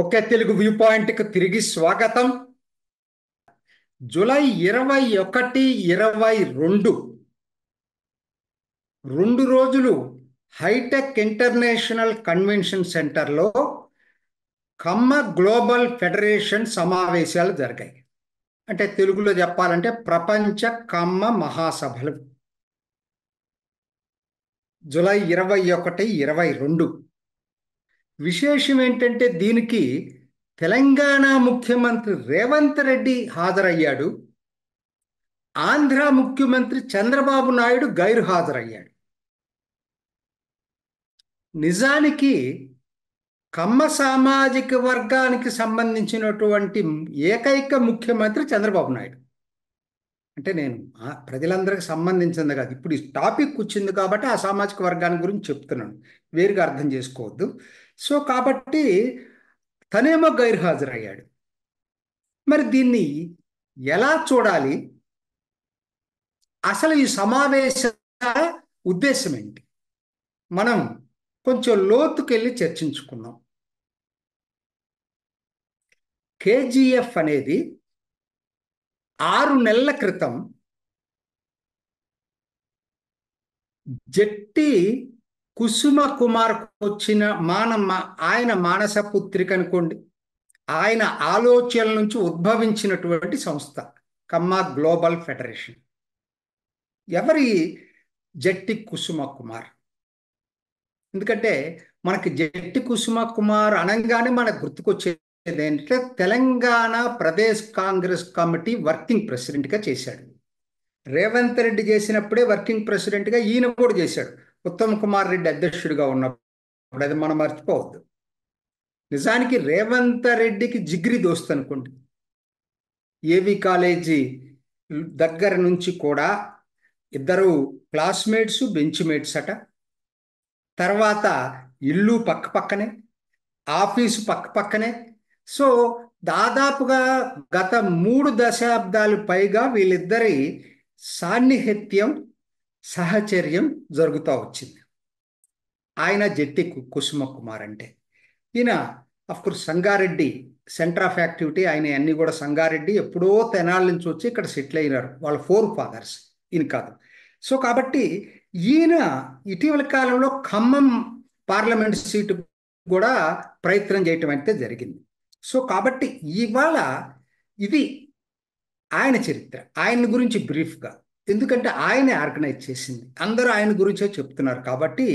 okay Telugu view పాయింట్కి తిరిగి స్వాగతం జూలై ఇరవై ఒకటి ఇరవై రెండు రెండు రోజులు హైటెక్ ఇంటర్నేషనల్ కన్వెన్షన్ సెంటర్లో ఖమ్మ గ్లోబల్ ఫెడరేషన్ సమావేశాలు జరిగాయి అంటే తెలుగులో చెప్పాలంటే ప్రపంచ కమ్మ మహాసభలు జూలై ఇరవై ఒకటి ఇరవై రెండు విశేషం ఏంటంటే దీనికి తెలంగాణ ముఖ్యమంత్రి రేవంత్ రెడ్డి హాజరయ్యాడు ఆంధ్ర ముఖ్యమంత్రి చంద్రబాబు నాయుడు గైరు హాజరయ్యాడు నిజానికి కమ్మ సామాజిక వర్గానికి సంబంధించినటువంటి ఏకైక ముఖ్యమంత్రి చంద్రబాబు నాయుడు అంటే నేను ప్రజలందరికి సంబంధించింది కాదు ఇప్పుడు ఈ టాపిక్ వచ్చింది కాబట్టి ఆ సామాజిక వర్గాన్ని గురించి చెప్తున్నాను వేరుగా అర్థం చేసుకోవద్దు సో కాబట్టి తనేమో గైర్హాజరయ్యాడు మరి దీన్ని ఎలా చూడాలి అసలు ఈ సమావేశ ఉద్దేశం ఏంటి మనం కొంచెం లోతుకెళ్ళి చర్చించుకున్నాం కేజీఎఫ్ అనేది ఆరు నెలల క్రితం జట్టి కుసుమ కుమార్కు వచ్చిన మానమ్మ ఆయన మానస పుత్రిక అనుకోండి ఆయన ఆలోచనల నుంచి ఉద్భవించినటువంటి సంస్థ కమ్మ గ్లోబల్ ఫెడరేషన్ ఎవరి జట్టి కుసుమ కుమార్ ఎందుకంటే మనకి జట్టి కుసుమ కుమార్ అనగానే మనకు గుర్తుకొచ్చేది ఏంటంటే Telangana Pradesh Congress committee working ప్రెసిడెంట్గా చేశాడు రేవంత్ రెడ్డి చేసినప్పుడే వర్కింగ్ ప్రెసిడెంట్గా ఈయన కూడా చేశాడు ఉత్తమ్ కుమార్ రెడ్డి అధ్యక్షుడిగా ఉన్నప్పుడు అది మనం మర్చిపోవద్దు నిజానికి రేవంత్ రెడ్డికి జిగ్రి దోస్త్ అనుకోండి ఏవి కాలేజీ దగ్గర నుంచి కూడా ఇద్దరు క్లాస్మేట్స్ బెంచ్ మేట్స్ అట తర్వాత ఇల్లు పక్క పక్కనే ఆఫీసు పక్క పక్కనే సో దాదాపుగా గత మూడు దశాబ్దాలు పైగా వీళ్ళిద్దరి సాన్నిహిత్యం సహచర్యం జరుగుతూ వచ్చింది ఆయన జట్టి కుసుమ కుమార్ అంటే ఈయన of course Sangareddy centre of activity ఆయన అన్నీ కూడా సంగారెడ్డి ఎప్పుడో తెనాల నుంచి వచ్చి ఇక్కడ సెటిల్ అయినారు వాళ్ళ ఫోర్ ఫాదర్స్ ఈయన కాదు సో కాబట్టి ఈయన ఇటీవల కాలంలో ఖమ్మం పార్లమెంట్ సీటు కూడా ప్రయత్నం చేయటం అయితే జరిగింది సో కాబట్టి ఇవాళ ఇది ఆయన చరిత్ర ఆయన గురించి బ్రీఫ్గా ఎందుకంటే ఆయనే ఆర్గనైజ్ చేసింది అందరూ ఆయన గురించే చెప్తున్నారు కాబట్టి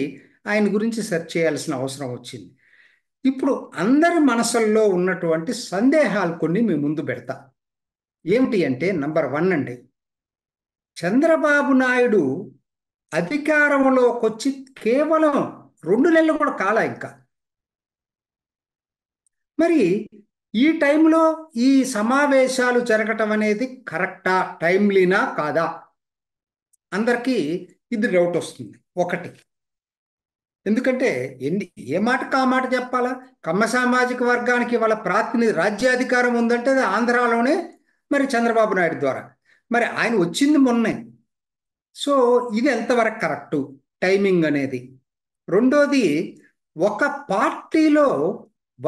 ఆయన గురించి సెర్చ్ చేయాల్సిన అవసరం వచ్చింది ఇప్పుడు అందరి మనసుల్లో ఉన్నటువంటి సందేహాలు కొన్ని మీ ముందు పెడతా ఏమిటి అంటే నంబర్ వన్ అండి చంద్రబాబు నాయుడు అధికారంలోకి వచ్చి కేవలం రెండు నెలలు కూడా కాల ఇంకా మరి ఈ టైంలో ఈ సమావేశాలు జరగటం అనేది కరెక్టా టైమ్లీనా కాదా అందరికీ ఇది డౌట్ వస్తుంది ఒకటి ఎందుకంటే ఎన్ని ఏ మాటకు ఆ మాట చెప్పాలా కమ్మ సామాజిక వర్గానికి వాళ్ళ ప్రాతినిధి రాజ్యాధికారం ఉందంటే అది ఆంధ్రాలోనే మరి చంద్రబాబు నాయుడు ద్వారా మరి ఆయన వచ్చింది మొన్నే సో ఇది ఎంతవరకు కరెక్టు టైమింగ్ అనేది రెండోది ఒక పార్టీలో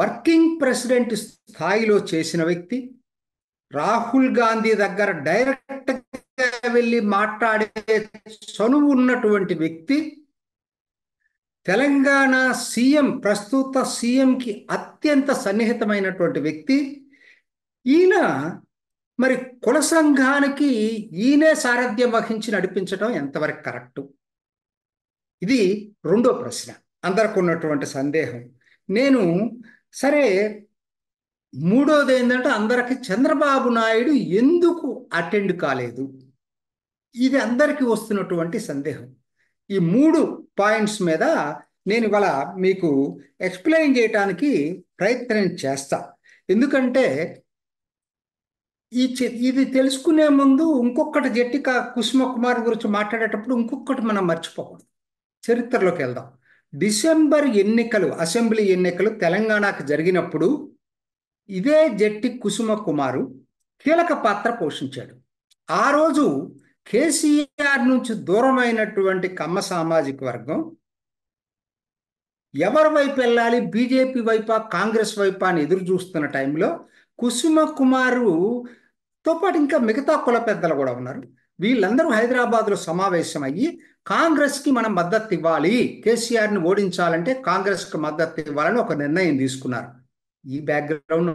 వర్కింగ్ ప్రెసిడెంట్ స్థాయిలో చేసిన వ్యక్తి రాహుల్ గాంధీ దగ్గర డైరెక్ట్ వెళ్ళి మాట్లాడే చనువు ఉన్నటువంటి వ్యక్తి తెలంగాణ సీఎం ప్రస్తుత సీఎంకి అత్యంత సన్నిహితమైనటువంటి వ్యక్తి ఈయన మరి కుల సంఘానికి ఈయనే సారథ్యం వహించి నడిపించడం ఎంతవరకు కరెక్టు ఇది రెండో ప్రశ్న అందరికి ఉన్నటువంటి సందేహం నేను సరే మూడోది ఏంటంటే అందరికి చంద్రబాబు నాయుడు ఎందుకు అటెండ్ కాలేదు ఇది అందరికీ వస్తున్నటువంటి సందేహం ఈ మూడు పాయింట్స్ మీద నేను ఇవాళ మీకు ఎక్స్ప్లెయిన్ చేయటానికి ప్రయత్నం చేస్తా ఎందుకంటే ఈ ఇది తెలుసుకునే ముందు ఇంకొకటి జట్టిక కుసుమ కుమార్ గురించి మాట్లాడేటప్పుడు ఇంకొకటి మనం మర్చిపోకూడదు చరిత్రలోకి వెళ్దాం డిసెంబర్ ఎన్నికలు అసెంబ్లీ ఎన్నికలు తెలంగాణకు జరిగినప్పుడు ఇదే జట్టి కుసుమ కుమారు కీలక పాత్ర పోషించాడు ఆ రోజు కేసీఆర్ నుంచి దూరమైనటువంటి కమ్మ సామాజిక వర్గం ఎవరి వైపు వెళ్ళాలి బీజేపీ వైపా కాంగ్రెస్ వైపా అని ఎదురు చూస్తున్న టైంలో కుసుమ కుమారు తో పాటు ఇంకా మిగతా కుల పెద్దలు కూడా ఉన్నారు వీళ్ళందరూ హైదరాబాద్లో సమావేశం అయ్యి కాంగ్రెస్కి మనం మద్దతు ఇవ్వాలి కేసీఆర్ని ఓడించాలంటే కాంగ్రెస్కి మద్దతు ఇవ్వాలని ఒక నిర్ణయం తీసుకున్నారు ఈ బ్యాక్గ్రౌండ్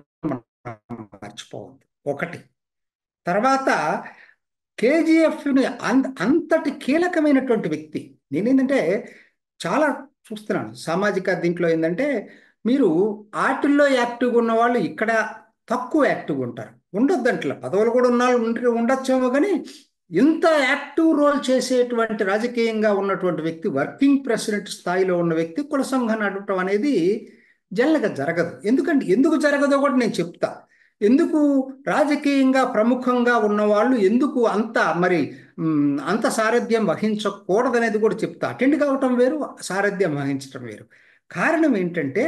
మర్చిపోవద్దు ఒకటి తర్వాత కేజీఎఫ్ని అంత అంతటి కీలకమైనటువంటి వ్యక్తి ఏంటంటే చాలా చూస్తున్నాను సామాజిక దీంట్లో ఏంటంటే మీరు ఆటిల్లో యాక్టివ్గా ఉన్న వాళ్ళు ఇక్కడ తక్కువ యాక్టివ్గా ఉంటారు ఉండొద్దు అంటలే పదవులు కూడా ఉన్న వాళ్ళు ఉండొచ్చేమో కానీ ఇంత యాక్టివ్ రోల్ చేసేటువంటి రాజకీయంగా ఉన్నటువంటి వ్యక్తి వర్కింగ్ ప్రెసిడెంట్ స్థాయిలో ఉన్న వ్యక్తి కుల సంఘం నడపడం అనేది జనరల్గా జరగదు ఎందుకంటే ఎందుకు జరగదో కూడా నేను చెప్తా ఎందుకు రాజకీయంగా ప్రముఖంగా ఉన్నవాళ్ళు ఎందుకు అంత మరి అంత సారథ్యం వహించకూడదనేది కూడా చెప్తా అటెండ్ కావటం వేరు సారథ్యం వహించటం వేరు కారణం ఏంటంటే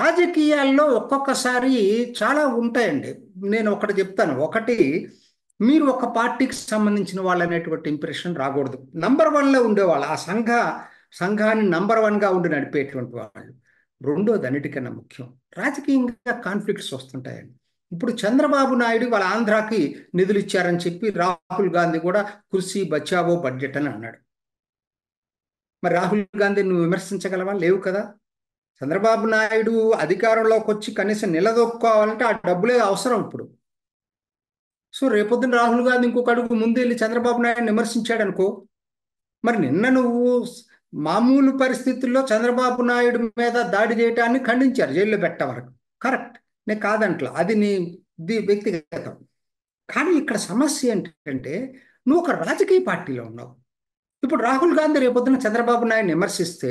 రాజకీయాల్లో ఒక్కొక్కసారి చాలా ఉంటాయండి నేను ఒకటి చెప్తాను ఒకటి మీరు ఒక పార్టీకి సంబంధించిన వాళ్ళు అనేటువంటి ఇంప్రెషన్ రాకూడదు నంబర్ వన్లో ఉండేవాళ్ళు ఆ సంఘ సంఘాన్ని నంబర్ వన్గా ఉండి నడిపేటువంటి వాళ్ళు రెండోది అన్నిటికన్నా ముఖ్యం రాజకీయంగా కాన్ఫ్లిక్ట్స్ వస్తుంటాయండి ఇప్పుడు చంద్రబాబు నాయుడు వాళ్ళ ఆంధ్రాకి నిధులు ఇచ్చారని చెప్పి రాహుల్ గాంధీ కూడా కృషి బచావో బడ్జెట్ అని అన్నాడు మరి రాహుల్ గాంధీ నువ్వు విమర్శించగలవా లేవు కదా చంద్రబాబు నాయుడు అధికారంలోకి వచ్చి కనీసం నిలదొక్కోవాలంటే ఆ డబ్బులే అవసరం ఇప్పుడు సో రేపొద్దున రాహుల్ గాంధీ ఇంకొక అడుగు ముందు వెళ్ళి చంద్రబాబు నాయుడు విమర్శించాడు అనుకో మరి నిన్న నువ్వు మామూలు పరిస్థితుల్లో చంద్రబాబు నాయుడు మీద దాడి చేయటాన్ని ఖండించారు జైల్లో వరకు కరెక్ట్ నేను కాదంట్లో అది నీ వ్యక్తిగతం కానీ ఇక్కడ సమస్య ఏంటంటే నువ్వు ఒక రాజకీయ పార్టీలో ఉన్నావు ఇప్పుడు రాహుల్ గాంధీ రేపొద్దున చంద్రబాబు నాయుడు విమర్శిస్తే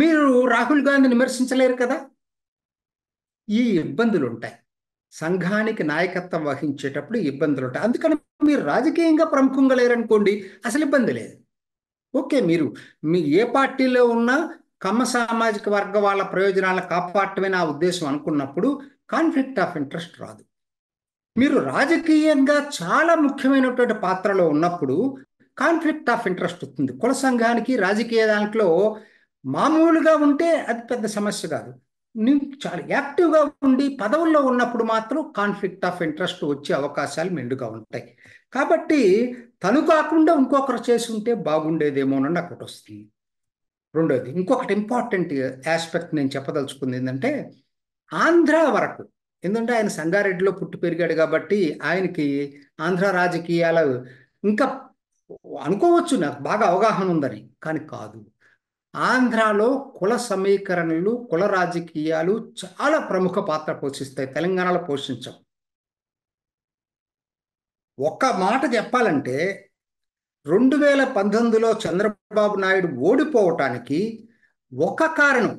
మీరు రాహుల్ గాంధీని విమర్శించలేరు కదా ఈ ఇబ్బందులు ఉంటాయి సంఘానికి నాయకత్వం వహించేటప్పుడు ఇబ్బందులు ఉంటాయి అందుకని మీరు రాజకీయంగా ప్రముఖంగా లేరనుకోండి అసలు ఇబ్బంది లేదు ఓకే మీరు మీ ఏ పార్టీలో ఉన్నా కమ్మ సామాజిక వర్గ వాళ్ళ ప్రయోజనాలను కాపాడటమే నా ఉద్దేశం అనుకున్నప్పుడు కాన్ఫ్లిక్ట్ ఆఫ్ ఇంట్రెస్ట్ రాదు మీరు రాజకీయంగా చాలా ముఖ్యమైనటువంటి పాత్రలో ఉన్నప్పుడు కాన్ఫ్లిక్ట్ ఆఫ్ ఇంట్రెస్ట్ వస్తుంది కుల సంఘానికి రాజకీయ దాంట్లో మామూలుగా ఉంటే అది పెద్ద సమస్య కాదు నువ్వు చాలా యాక్టివ్గా ఉండి పదవుల్లో ఉన్నప్పుడు మాత్రం కాన్ఫ్లిక్ట్ ఆఫ్ ఇంట్రెస్ట్ వచ్చే అవకాశాలు మెండుగా ఉంటాయి కాబట్టి తను కాకుండా ఇంకొకరు చేసి ఉంటే బాగుండేదేమోనని నాకు ఒకటి వస్తుంది రెండోది ఇంకొకటి ఇంపార్టెంట్ ఆస్పెక్ట్ నేను చెప్పదలుచుకుంది ఏంటంటే ఆంధ్ర వరకు ఎందుకంటే ఆయన సంగారెడ్డిలో పుట్టి పెరిగాడు కాబట్టి ఆయనకి ఆంధ్ర రాజకీయాల ఇంకా అనుకోవచ్చు నాకు బాగా అవగాహన ఉందని కానీ కాదు ఆంధ్రాలో కుల సమీకరణలు కుల రాజకీయాలు చాలా ప్రముఖ పాత్ర పోషిస్తాయి తెలంగాణలో పోషించవు ఒక్క మాట చెప్పాలంటే రెండు వేల పంతొమ్మిదిలో చంద్రబాబు నాయుడు ఓడిపోవటానికి ఒక కారణం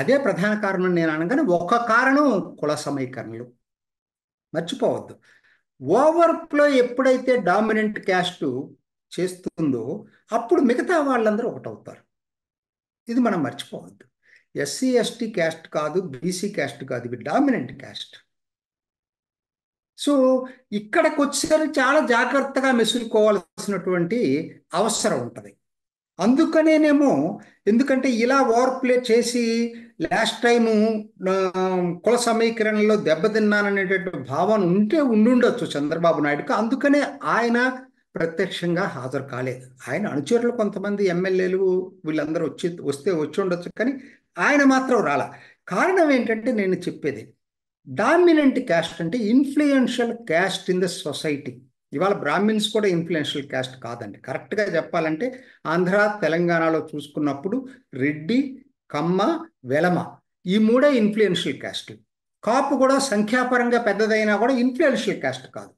అదే ప్రధాన కారణం నేను అనగానే ఒక కారణం కుల సమీకరణలు మర్చిపోవద్దు ఓవర్ఫ్లో ఎప్పుడైతే డామినెంట్ క్యాస్ట్ చేస్తుందో అప్పుడు మిగతా వాళ్ళందరూ ఒకటవుతారు ఇది మనం మర్చిపోవద్దు ఎస్సీ ఎస్టీ క్యాస్ట్ కాదు బీసీ క్యాస్ట్ కాదు ఇవి డామినెంట్ క్యాస్ట్ సో ఇక్కడికి వచ్చేసరికి చాలా జాగ్రత్తగా మెసులుకోవాల్సినటువంటి అవసరం ఉంటుంది అందుకనేనేమో ఎందుకంటే ఇలా ఓవర్ ప్లే చేసి లాస్ట్ టైము కుల సమీకరణలో దెబ్బతిన్నాననేటటువంటి భావన ఉంటే ఉండుండొచ్చు చంద్రబాబు నాయుడుకి అందుకనే ఆయన ప్రత్యక్షంగా హాజరు కాలేదు ఆయన అనుచరులు కొంతమంది ఎమ్మెల్యేలు వీళ్ళందరూ వచ్చి వస్తే వచ్చి ఉండొచ్చు కానీ ఆయన మాత్రం రాల కారణం ఏంటంటే నేను చెప్పేది డామినెంట్ క్యాస్ట్ అంటే influential caste in the society ఇవాళ బ్రాహ్మిన్స్ కూడా ఇన్ఫ్లుయెన్షియల్ క్యాస్ట్ కాదండి కరెక్ట్గా చెప్పాలంటే ఆంధ్ర తెలంగాణలో చూసుకున్నప్పుడు రెడ్డి కమ్మ వెలమ ఈ మూడే ఇన్ఫ్లుయెన్షియల్ క్యాస్ట్ కాపు కూడా సంఖ్యాపరంగా పెద్దదైనా కూడా ఇన్ఫ్లుయెన్షియల్ క్యాస్ట్ కాదు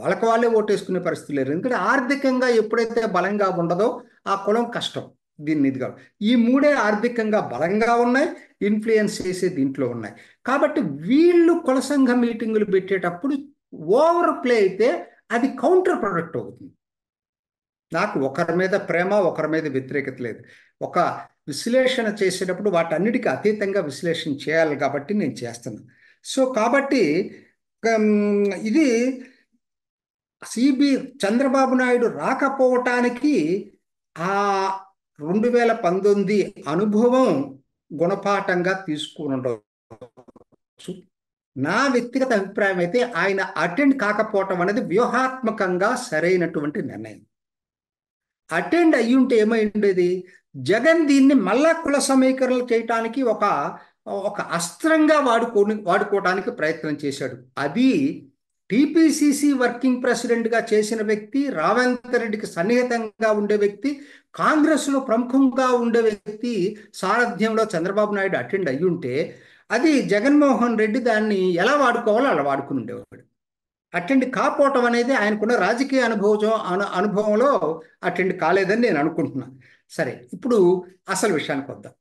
వాళ్ళకి వాళ్ళే ఓటేసుకునే పరిస్థితి లేదు ఎందుకంటే ఆర్థికంగా ఎప్పుడైతే బలంగా ఉండదో ఆ కులం కష్టం దీన్ని ఇది కాదు ఈ మూడే ఆర్థికంగా బలంగా ఉన్నాయి ఇన్ఫ్లుయెన్స్ చేసే దీంట్లో ఉన్నాయి కాబట్టి వీళ్ళు సంఘ మీటింగులు పెట్టేటప్పుడు ఓవర్ ప్లే అయితే అది కౌంటర్ ప్రొడక్ట్ అవుతుంది నాకు ఒకరి మీద ప్రేమ ఒకరి మీద వ్యతిరేకత లేదు ఒక విశ్లేషణ చేసేటప్పుడు వాటన్నిటికీ అతీతంగా విశ్లేషణ చేయాలి కాబట్టి నేను చేస్తాను సో కాబట్టి ఇది సిబి చంద్రబాబు నాయుడు రాకపోవటానికి ఆ రెండు వేల పంతొమ్మిది అనుభవం గుణపాఠంగా ఉండవచ్చు నా వ్యక్తిగత అభిప్రాయం అయితే ఆయన అటెండ్ కాకపోవటం అనేది వ్యూహాత్మకంగా సరైనటువంటి నిర్ణయం అటెండ్ అయ్యి ఉంటే ఏమై ఉండేది జగన్ దీన్ని మళ్ళా కుల సమీకరణలు చేయటానికి ఒక ఒక అస్త్రంగా వాడుకో వాడుకోవడానికి ప్రయత్నం చేశాడు అది టీపీసీసీ వర్కింగ్ ప్రెసిడెంట్గా చేసిన వ్యక్తి రెడ్డికి సన్నిహితంగా ఉండే వ్యక్తి కాంగ్రెస్లో ప్రముఖంగా ఉండే వ్యక్తి సారథ్యంలో చంద్రబాబు నాయుడు అటెండ్ అయ్యి ఉంటే అది జగన్మోహన్ రెడ్డి దాన్ని ఎలా వాడుకోవాలో అలా వాడుకుని ఉండేవాడు అటెండ్ కాపోవటం అనేది ఆయనకున్న రాజకీయ అనుభవం అను అనుభవంలో అటెండ్ కాలేదని నేను అనుకుంటున్నాను సరే ఇప్పుడు అసలు విషయానికి వద్దాం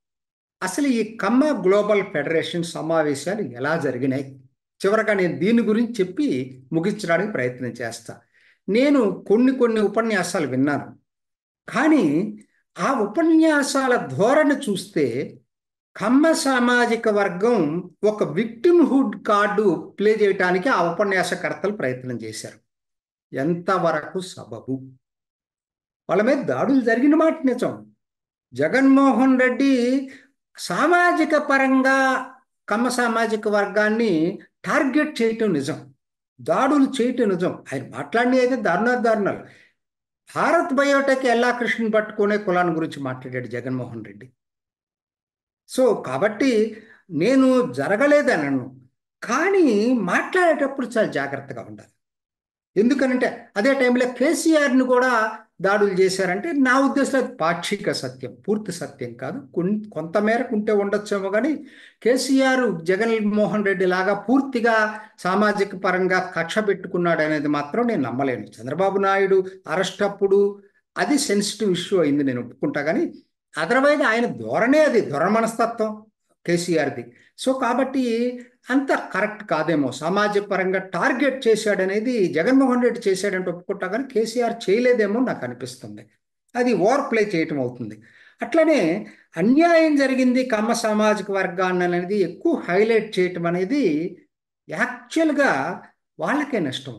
అసలు ఈ కమ్మ గ్లోబల్ ఫెడరేషన్ సమావేశాలు ఎలా జరిగినాయి చివరగా నేను దీని గురించి చెప్పి ముగించడానికి ప్రయత్నం చేస్తా నేను కొన్ని కొన్ని ఉపన్యాసాలు విన్నాను కానీ ఆ ఉపన్యాసాల ధోరణి చూస్తే కమ్మ సామాజిక వర్గం ఒక విక్టిమ్హుడ్ కార్డు ప్లే చేయటానికి ఆ ఉపన్యాసకర్తలు ప్రయత్నం చేశారు ఎంతవరకు సబబు వాళ్ళ మీద దాడులు జరిగిన మాట నిజం జగన్మోహన్ రెడ్డి సామాజిక పరంగా కమ్మ సామాజిక వర్గాన్ని టార్గెట్ చేయటం నిజం దాడులు చేయటం నిజం ఆయన మాట్లాడినవి అయితే దారుణాలు దారుణాలు భారత్ బయోటెక్ ఎల్లా కృష్ణని పట్టుకునే కులాన్ని గురించి మాట్లాడాడు జగన్మోహన్ రెడ్డి సో కాబట్టి నేను జరగలేదనను కానీ మాట్లాడేటప్పుడు చాలా జాగ్రత్తగా ఉండాలి ఎందుకనంటే అదే టైంలో కేసీఆర్ని కూడా దాడులు చేశారంటే నా ఉద్దేశం అది పాక్షిక సత్యం పూర్తి సత్యం కాదు కొంతమేరకు ఉంటే ఉండొచ్చేమో కానీ కేసీఆర్ జగన్మోహన్ రెడ్డి లాగా పూర్తిగా సామాజిక పరంగా కక్ష పెట్టుకున్నాడు అనేది మాత్రం నేను నమ్మలేను చంద్రబాబు నాయుడు అరెస్ట్ అప్పుడు అది సెన్సిటివ్ ఇష్యూ అయింది నేను ఒప్పుకుంటా కానీ అదర్వైజ్ ఆయన ధోరణే అది ధోరణ మనస్తత్వం కేసీఆర్ది సో కాబట్టి అంత కరెక్ట్ కాదేమో సమాజ పరంగా టార్గెట్ చేశాడనేది జగన్మోహన్ రెడ్డి చేశాడంటే ఒప్పుకుంటా కానీ కేసీఆర్ చేయలేదేమో నాకు అనిపిస్తుంది అది ఓవర్ ప్లే చేయటం అవుతుంది అట్లనే అన్యాయం జరిగింది కమ్మ సామాజిక వర్గాన్ని అనేది ఎక్కువ హైలైట్ చేయటం అనేది యాక్చువల్గా వాళ్ళకే నష్టం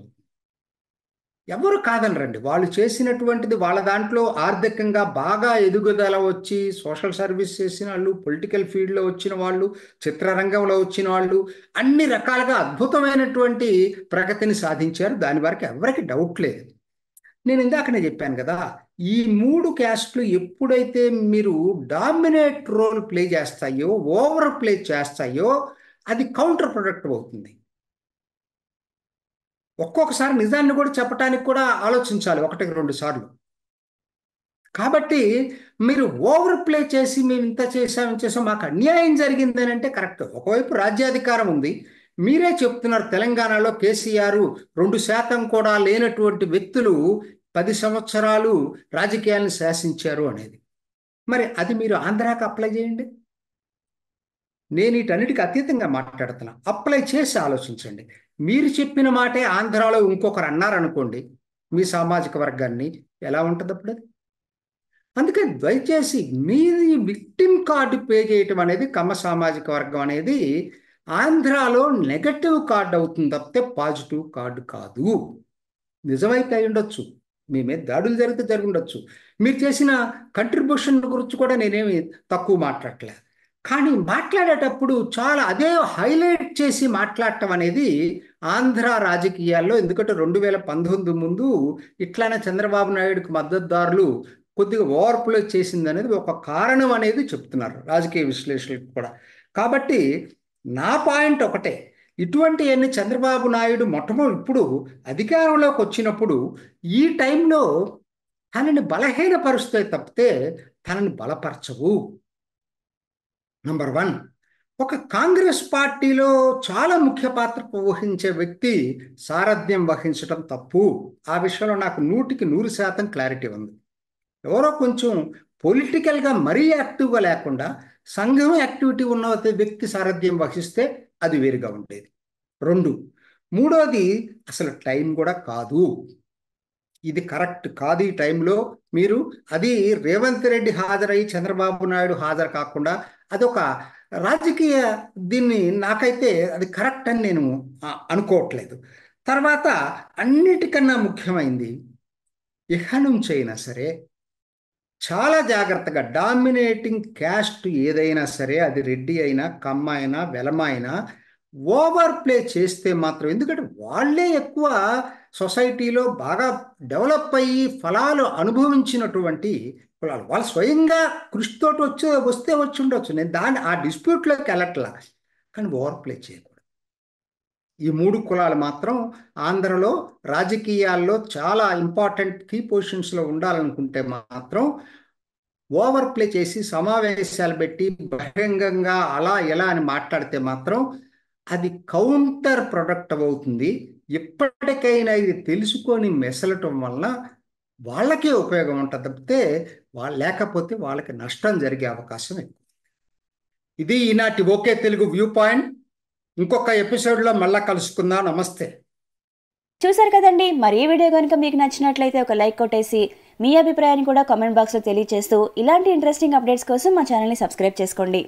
ఎవరు కాదనరండి వాళ్ళు చేసినటువంటిది వాళ్ళ దాంట్లో ఆర్థికంగా బాగా ఎదుగుదల వచ్చి సోషల్ సర్వీస్ చేసిన వాళ్ళు పొలిటికల్ ఫీల్డ్లో వచ్చిన వాళ్ళు చిత్రరంగంలో వచ్చిన వాళ్ళు అన్ని రకాలుగా అద్భుతమైనటువంటి ప్రగతిని సాధించారు దాని వరకు ఎవరికి డౌట్ లేదు నేను ఇందాకనే చెప్పాను కదా ఈ మూడు క్యాస్ట్లు ఎప్పుడైతే మీరు డామినేట్ రోల్ ప్లే చేస్తాయో ఓవర్ ప్లే చేస్తాయో అది కౌంటర్ ప్రొడక్ట్ అవుతుంది ఒక్కొక్కసారి నిజాన్ని కూడా చెప్పటానికి కూడా ఆలోచించాలి ఒకటికి రెండు సార్లు కాబట్టి మీరు ఓవర్ ప్లే చేసి మేము ఇంత చేసాం చేసాం మాకు అన్యాయం జరిగిందని అంటే కరెక్ట్ ఒకవైపు రాజ్యాధికారం ఉంది మీరే చెప్తున్నారు తెలంగాణలో కేసీఆర్ రెండు శాతం కూడా లేనటువంటి వ్యక్తులు పది సంవత్సరాలు రాజకీయాలను శాసించారు అనేది మరి అది మీరు ఆంధ్రాకి అప్లై చేయండి నేను వీటన్నిటికీ అతీతంగా మాట్లాడుతున్నా అప్లై చేసి ఆలోచించండి మీరు చెప్పిన మాటే ఆంధ్రాలో ఇంకొకరు అన్నారనుకోండి మీ సామాజిక వర్గాన్ని ఎలా ఉంటుంది అప్పుడు అది అందుకని దయచేసి మీది విక్టిమ్ కార్డు పే చేయటం అనేది కమ్మ సామాజిక వర్గం అనేది ఆంధ్రాలో నెగటివ్ కార్డు అవుతుంది తప్పితే పాజిటివ్ కార్డు కాదు నిజమైతే అయి ఉండొచ్చు మీ మీద దాడులు జరిగితే జరిగి ఉండొచ్చు మీరు చేసిన కంట్రిబ్యూషన్ గురించి కూడా నేనేమి తక్కువ మాట్లాడలేదు కానీ మాట్లాడేటప్పుడు చాలా అదే హైలైట్ చేసి మాట్లాడటం అనేది ఆంధ్ర రాజకీయాల్లో ఎందుకంటే రెండు వేల పంతొమ్మిది ముందు ఇట్లానే చంద్రబాబు నాయుడుకి మద్దతుదారులు కొద్దిగా ఓవర్ప్లే చేసింది అనేది ఒక కారణం అనేది చెప్తున్నారు రాజకీయ విశ్లేషకులకు కూడా కాబట్టి నా పాయింట్ ఒకటే అన్ని చంద్రబాబు నాయుడు మొట్టమొదటి ఇప్పుడు అధికారంలోకి వచ్చినప్పుడు ఈ టైంలో తనని బలహీనపరుస్తే తప్పితే తనని బలపరచవు నంబర్ వన్ ఒక కాంగ్రెస్ పార్టీలో చాలా ముఖ్య పాత్ర వహించే వ్యక్తి సారథ్యం వహించడం తప్పు ఆ విషయంలో నాకు నూటికి నూరు శాతం క్లారిటీ ఉంది ఎవరో కొంచెం పొలిటికల్గా మరీ యాక్టివ్గా లేకుండా సంఘం యాక్టివిటీ ఉన్న వ్యక్తి సారథ్యం వహిస్తే అది వేరుగా ఉండేది రెండు మూడోది అసలు టైం కూడా కాదు ఇది కరెక్ట్ కాదు ఈ టైంలో మీరు అది రేవంత్ రెడ్డి హాజరై చంద్రబాబు నాయుడు హాజరు కాకుండా అదొక రాజకీయ దీన్ని నాకైతే అది కరెక్ట్ అని నేను అనుకోవట్లేదు తర్వాత అన్నిటికన్నా ముఖ్యమైంది ఇహ నుంచైనా సరే చాలా జాగ్రత్తగా డామినేటింగ్ క్యాస్ట్ ఏదైనా సరే అది రెడ్డి అయినా కమ్మ అయినా వెలమ అయినా ఓవర్ ప్లే చేస్తే మాత్రం ఎందుకంటే వాళ్ళే ఎక్కువ సొసైటీలో బాగా డెవలప్ అయ్యి ఫలాలు అనుభవించినటువంటి కులాలు వాళ్ళు స్వయంగా కృషితో వచ్చే వస్తే వచ్చి ఉండొచ్చు నేను దాన్ని ఆ డిస్ప్యూట్లోకి వెళ్ళట్లా కానీ ఓవర్ప్లే చేయకూడదు ఈ మూడు కులాలు మాత్రం ఆంధ్రలో రాజకీయాల్లో చాలా ఇంపార్టెంట్ కీ పొజిషన్స్లో ఉండాలనుకుంటే మాత్రం ఓవర్ ప్లే చేసి సమావేశాలు పెట్టి బహిరంగంగా అలా ఎలా అని మాట్లాడితే మాత్రం అది కౌంటర్ ప్రొడక్ట్ అవుతుంది ఇప్పటికైనా ఇది తెలుసుకొని మెసలటం వలన వాళ్ళకే ఉపయోగం ఉంటుంది తప్పితే వాళ్ళు లేకపోతే వాళ్ళకి నష్టం జరిగే అవకాశం ఎక్కువ ఇది ఈనాటి ఓకే తెలుగు వ్యూ పాయింట్ ఇంకొక ఎపిసోడ్లో మళ్ళా కలుసుకుందాం నమస్తే చూసారు కదండి మరి ఈ వీడియో కనుక మీకు నచ్చినట్లయితే ఒక లైక్ కొట్టేసి మీ అభిప్రాయాన్ని కూడా కామెంట్ బాక్స్లో తెలియజేస్తూ ఇలాంటి ఇంట్రెస్టింగ్ అప్డేట్స్ కోసం మా ఛానల్ని సబ్స్క్రైబ్ చేసుకోండి